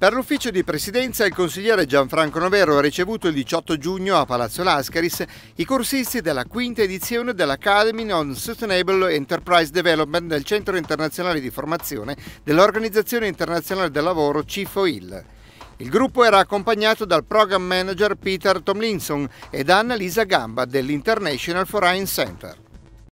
Per l'ufficio di presidenza il consigliere Gianfranco Novero ha ricevuto il 18 giugno a Palazzo Lascaris i corsisti della quinta edizione dell'Academy on Sustainable Enterprise Development del Centro Internazionale di Formazione dell'Organizzazione Internazionale del Lavoro CIFOIL. Il gruppo era accompagnato dal program manager Peter Tomlinson e da Annalisa Gamba dell'International Foreign Center.